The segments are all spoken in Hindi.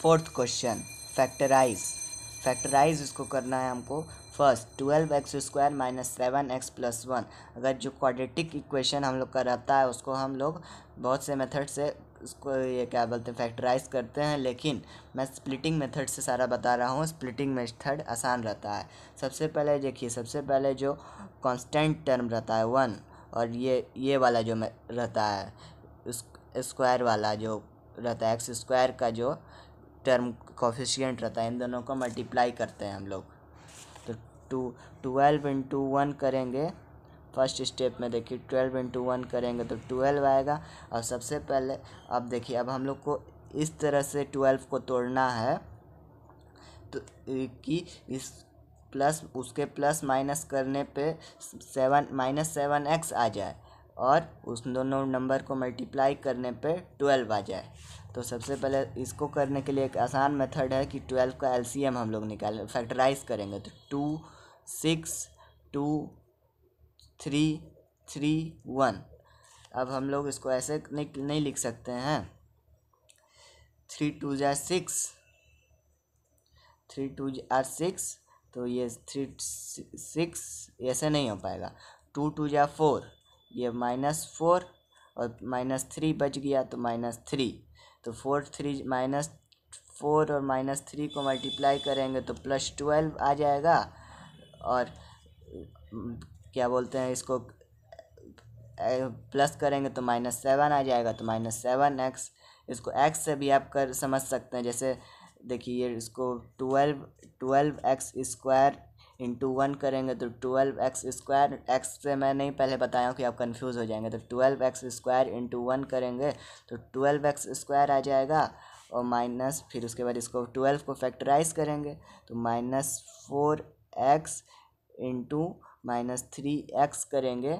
फोर्थ क्वेश्चन फैक्टराइज फैक्टराइज इसको करना है हमको first twelve x square minus seven x plus one अगर जो क्वाड्रेटिक इक्वेशन हम लोग का रहता है उसको हम लोग बहुत से मेथड से उसको ये क्या बोलते हैं फैक्टराइज करते हैं लेकिन मैं स्प्लिटिंग मेथड से सारा बता रहा हूँ स्प्लिटिंग मेथड आसान रहता है सबसे पहले देखिए सबसे पहले जो कॉन्स्टेंट टर्म रहता है वन और ये ये वाला जो रहता है स्क्वायर वाला जो रहता है एक्स स्क्वायर का जो टर्म कॉफिशियंट रहता है इन दोनों को मल्टीप्लाई करते हैं हम लोग तो टू ट्वेल्व इंटू वन करेंगे फर्स्ट स्टेप में देखिए ट्वेल्व इंटू वन करेंगे तो ट्वेल्व आएगा और सबसे पहले अब देखिए अब हम लोग को इस तरह से ट्वेल्व को तोड़ना है तो कि इस प्लस उसके प्लस माइनस करने पे सेवन माइनस सेवन एक्स आ जाए और उस दोनों नंबर को मल्टीप्लाई करने पे ट्वेल्व आ जाए तो सबसे पहले इसको करने के लिए एक आसान मेथड है कि ट्वेल्व का एलसीएम हम लोग निकालें फैक्टराइज करेंगे तो two six two three three one अब हम लोग इसको ऐसे नहीं लिख सकते हैं थ्री टू जै six three two are six तो ये थ्री सिक्स ऐसे नहीं हो पाएगा टू टू जै फोर ये माइनस फोर और माइनस थ्री बच गया तो माइनस थ्री तो फोर थ्री माइनस फोर और माइनस थ्री को मल्टीप्लाई करेंगे तो प्लस ट्वेल्व आ जाएगा और क्या बोलते हैं इसको प्लस करेंगे तो माइनस सेवन आ जाएगा तो माइनस सेवन एक्स इसको एक्स से भी आप कर समझ सकते हैं जैसे देखिए इसको twelve twelve x square into one करेंगे तो ट्वेल्व एक्स स्क्वायर एक्स से मैं नहीं पहले बताया हूँ कि आप कन्फ्यूज हो जाएंगे तो twelve x square into one करेंगे तो ट्वेल्व एक्स स्क्वायर आ जाएगा और माइनस फिर उसके बाद इसको ट्वेल्व को फैक्टराइज करेंगे तो minus four x into minus three x करेंगे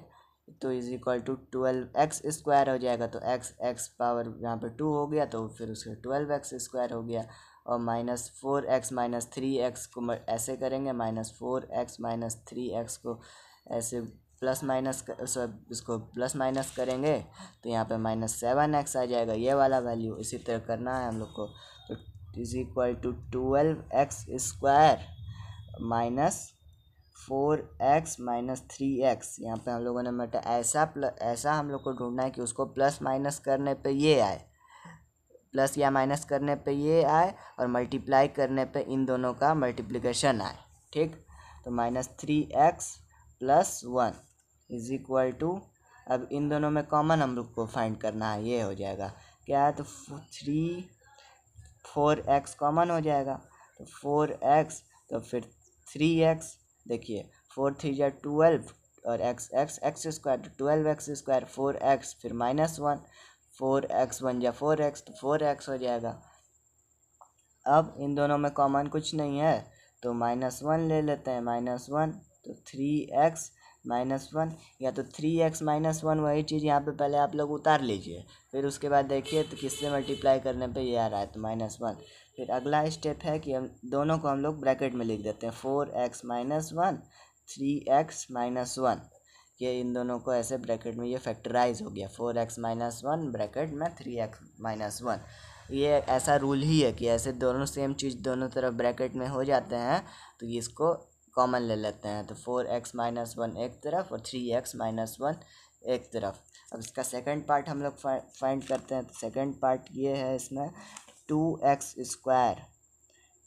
तो is equal to twelve x square हो जाएगा तो एक्स एक्स पावर यहाँ पर टू हो गया तो फिर उसके ट्वेल्व एक्स स्क्वायर हो गया और minus four x minus three x को ऐसे करेंगे minus four x minus three x को ऐसे प्लस माइनस सॉरी इसको प्लस माइनस करेंगे तो यहाँ पे माइनस सेवन एक्स आ जाएगा ये वाला वैल्यू इसी तरह करना है हम लोग को तो is equal to twelve x square minus four x minus three x यहाँ पर हम लोगों ने मटा ऐसा प्लस ऐसा हम लोग को ढूंढना है कि उसको प्लस माइनस करने पे ये आए प्लस या माइनस करने पे ये आए और मल्टीप्लाई करने पे इन दोनों का मल्टीप्लिकेशन आए ठीक तो minus three x plus one is equal to अब इन दोनों में कॉमन हम लोग को फाइंड करना है ये हो जाएगा क्या है तो थ्री फोर एक्स कॉमन हो जाएगा तो फोर एक्स तो फिर थ्री एक्स देखिए फोर थ्री या ट्वेल्व और एक्स एक्स एक्स स्क्वायर तो twelve x square four x फिर माइनस वन फोर एक्स बन जाए फोर एक्स तो फोर एक्स हो जाएगा अब इन दोनों में कॉमन कुछ नहीं है तो माइनस वन ले लेते हैं माइनस वन तो थ्री एक्स माइनस वन या तो थ्री एक्स माइनस वन वही चीज़ यहाँ पे पहले आप लोग उतार लीजिए फिर उसके बाद देखिए तो किससे मल्टीप्लाई करने पे ये आ रहा है तो माइनस वन फिर अगला स्टेप है कि हम दोनों को हम लोग ब्रैकेट में लिख देते हैं four x minus one three x minus one कि इन दोनों को ऐसे ब्रैकेट में ये फैक्टराइज हो गया four x minus one bracket में थ्री एक्स माइनस वन ये ऐसा रूल ही है कि ऐसे दोनों सेम चीज़ दोनों तरफ ब्रैकेट में हो जाते हैं तो इसको कॉमन ले लेते हैं तो फोर एक्स माइनस वन एक तरफ और थ्री एक्स माइनस वन एक तरफ अब इसका सेकंड पार्ट हम लोग फाइंड करते हैं तो सेकेंड पार्ट ये है इसमें two x square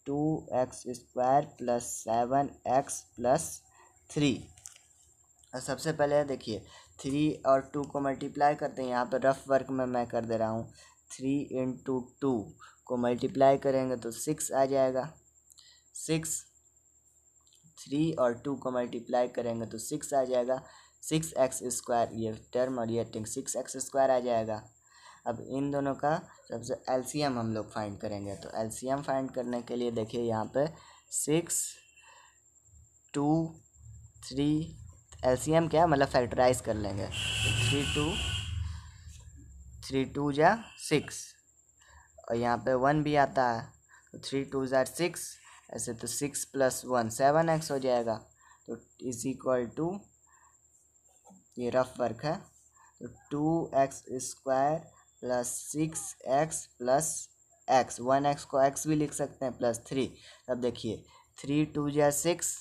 two x square plus seven x plus three सबसे पहले देखिए थ्री और टू को मल्टीप्लाई करते हैं यहाँ पर रफ वर्क में मैं कर दे रहा हूँ थ्री इंटू टू को मल्टीप्लाई करेंगे तो सिक्स आ जाएगा सिक्स थ्री और टू को मल्टीप्लाई करेंगे तो सिक्स आ जाएगा सिक्स एक्स स्क्वायर ये टर्म और ये सिक्स एक्स स्क्वायर आ जाएगा अब इन दोनों का सबसे एलसीएम हम लोग फाइंड करेंगे तो एलसीएम फाइंड करने के लिए देखिए यहाँ पे सिक्स टू थ्री एलसीएम क्या है मतलब फैक्टराइज कर लेंगे थ्री टू थ्री टू या सिक्स और यहाँ पे वन भी आता है तो थ्री टू ज़ार सिक्स ऐसे तो six plus one seven x हो जाएगा तो इज इक्वल टू ये रफ वर्क है तो two x square plus six x plus x one x को एक्स भी लिख सकते हैं प्लस थ्री अब देखिए थ्री टू या सिक्स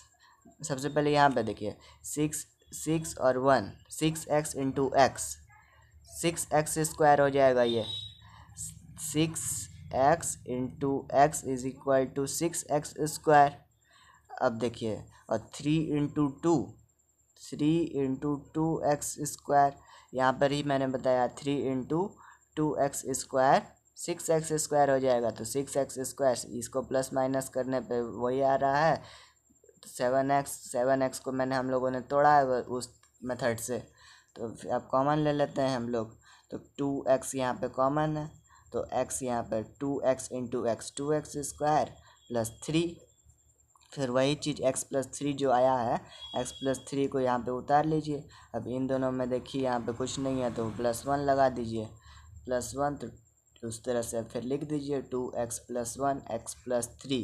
सबसे पहले यहाँ पे देखिए सिक्स सिक्स और one six x into x six x square हो जाएगा ये six x into x is equal to six x square अब देखिए और three into two three into two x square यहाँ पर ही मैंने बताया three into two x square six x square हो जाएगा तो सिक्स एक्स स्क्वायर इसको प्लस माइनस करने पे वही आ रहा है सेवन एक्स सेवन एक्स को मैंने हम लोगों ने तोड़ा है उस मेथड से तो अब कॉमन ले लेते हैं हम लोग तो टू एक्स यहाँ पर कॉमन है तो एक्स यहाँ पर two x into x two x square plus three फिर वही चीज़ एक्स प्लस थ्री जो आया है एक्स प्लस थ्री को यहाँ पे उतार लीजिए अब इन दोनों में देखिए यहाँ पे कुछ नहीं है तो प्लस वन लगा दीजिए प्लस वन तो उस तरह से फिर लिख दीजिए two x plus one x plus three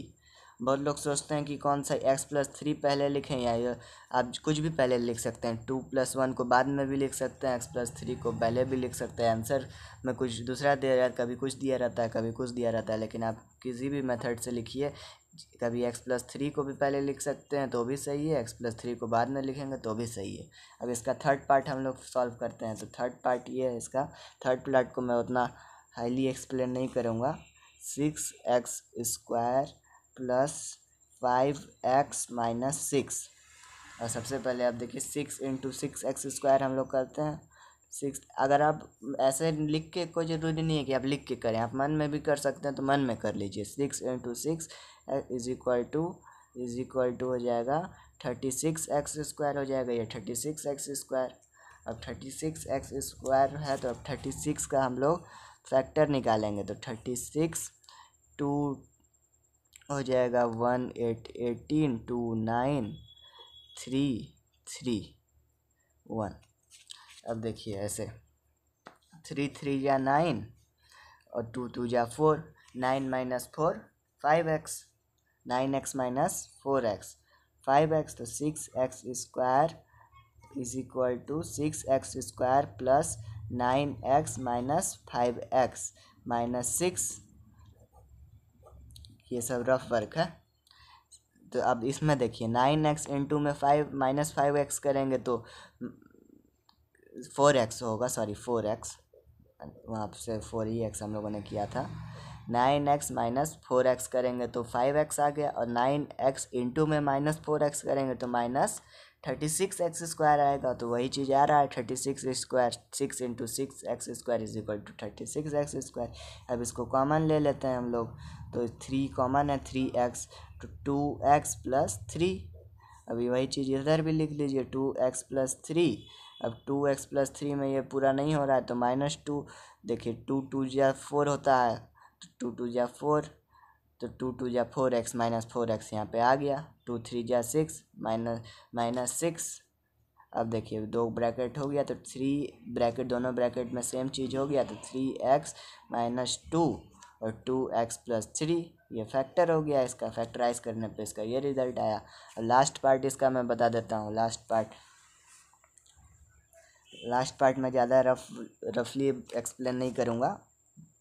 बहुत लोग सोचते हैं कि कौन सा एक्स प्लस थ्री पहले लिखें या आप कुछ भी पहले लिख सकते हैं टू प्लस वन को बाद में भी लिख सकते हैं एक्स प्लस थ्री को पहले भी लिख सकते हैं आंसर में कुछ दूसरा दिया जाता है कभी कुछ दिया रहता है कभी कुछ दिया रहता है लेकिन आप किसी भी मेथड से लिखिए कभी एक्स प्लस थ्री को भी पहले लिख सकते हैं तो भी सही है एक्स प्लस थ्री को बाद में लिखेंगे तो भी सही है अब इसका थर्ड पार्ट हम लोग सॉल्व करते हैं तो थर्ड पार्ट ये है इसका थर्ड पार्ट को मैं उतना हाईली एक्सप्लेन नहीं करूँगा six x square plus five x minus six और सबसे पहले आप देखिए six into six x square हम लोग करते हैं सिक्स अगर आप ऐसे लिख के कोई ज़रूरी नहीं है कि आप लिख के करें आप मन में भी कर सकते हैं तो मन में कर लीजिए six into six is equal to is equal to हो जाएगा थर्टी सिक्स एक्स स्क्वायर हो जाएगा या थर्टी सिक्स एक्स स्क्वायर अब थर्टी सिक्स एक्स स्क्वायर है तो अब थर्टी सिक्स का हम लोग फैक्टर निकालेंगे तो थर्टी सिक्स टू हो जाएगा one eight eighteen two nine three three one अब देखिए ऐसे थ्री थ्री या नाइन और टू टू या four nine minus four five x nine x minus four x five x तो six x square is equal to six x square plus nine x minus five x minus six ये सब रफ वर्क है तो अब इसमें देखिए नाइन एक्स इंटू में फाइव माइनस फाइव एक्स करेंगे तो फोर एक्स होगा सॉरी फोर एक्स वहाँ से फोर ही एक्स हम लोगों ने किया था nine x minus four x करेंगे तो फाइव एक्स आ गया और नाइन एक्स इंटू में माइनस फोर एक्स करेंगे तो minus thirty six x square आएगा तो वही चीज़ आ रहा है thirty six square six into six x square is equal to thirty six x square अब इसको कॉमन ले लेते हैं हम लोग तो थ्री कॉमन है three x two x plus three अभी वही चीज़ इधर भी लिख लीजिए टू एक्स प्लस थ्री अब टू एक्स प्लस थ्री में ये पूरा नहीं हो रहा है तो माइनस टू देखिए टू टू या फोर होता है तो टू टू या फोर तो टू टू जा four x minus four x यहाँ पर आ गया टू थ्री जा सिक्स माइनस माइनस सिक्स अब देखिए दो ब्रैकेट हो गया तो थ्री ब्रैकेट दोनों ब्रैकेट में सेम चीज़ हो गया तो थ्री एक्स माइनस टू और टू एक्स प्लस थ्री ये फैक्टर हो गया इसका फैक्टराइज करने पे इसका ये रिजल्ट आया और लास्ट पार्ट इसका मैं बता देता हूँ लास्ट पार्ट लास्ट पार्ट में ज़्यादा रफ रफली एक्सप्लेन नहीं करूँगा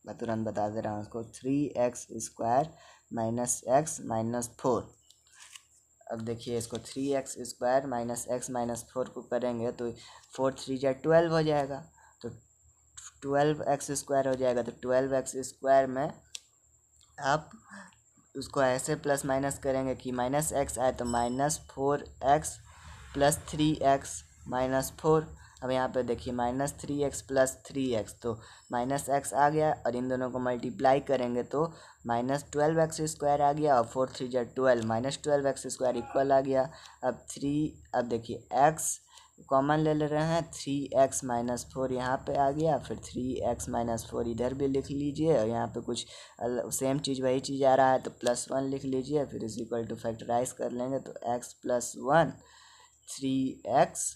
मैं तुरंत बता दे रहा हूँ उसको three x square minus x minus four अब देखिए इसको three x square minus x minus four को करेंगे तो फोर थ्री या ट्वेल्व हो जाएगा तो ट्वेल्व एक्स स्क्वायर हो जाएगा तो ट्वेल्व एक्स स्क्वायर में आप उसको ऐसे प्लस माइनस करेंगे कि माइनस एक्स आए तो minus four x plus three x minus four अब यहाँ पे देखिए minus three x plus three x तो माइनस एक्स आ गया और इन दोनों को मल्टीप्लाई करेंगे तो माइनस ट्वेल्व एक्स स्क्वायर आ गया और फोर थ्री जै twelve minus twelve x square equal आ गया अब थ्री अब देखिए एक्स कॉमन ले ले रहे हैं थ्री एक्स माइनस फोर यहाँ पर आ गया फिर थ्री एक्स माइनस फोर इधर भी लिख लीजिए और यहाँ पे कुछ सेम चीज़ वही चीज़ आ रहा है तो प्लस वन लिख लीजिए फिर इज इक्वल टू फैक्टराइज कर लेंगे तो x plus one three x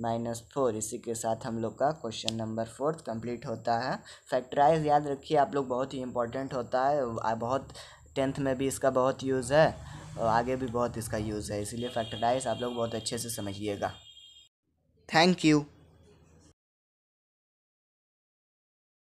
minus four इसी के साथ हम लोग का क्वेश्चन नंबर फोर्थ कंप्लीट होता है फैक्टराइज याद रखिए आप लोग बहुत ही इंपॉर्टेंट होता है बहुत टेंथ में भी इसका बहुत यूज़ है और आगे भी बहुत इसका यूज़ है इसीलिए फैक्टराइज आप लोग बहुत अच्छे से समझिएगा थैंक यू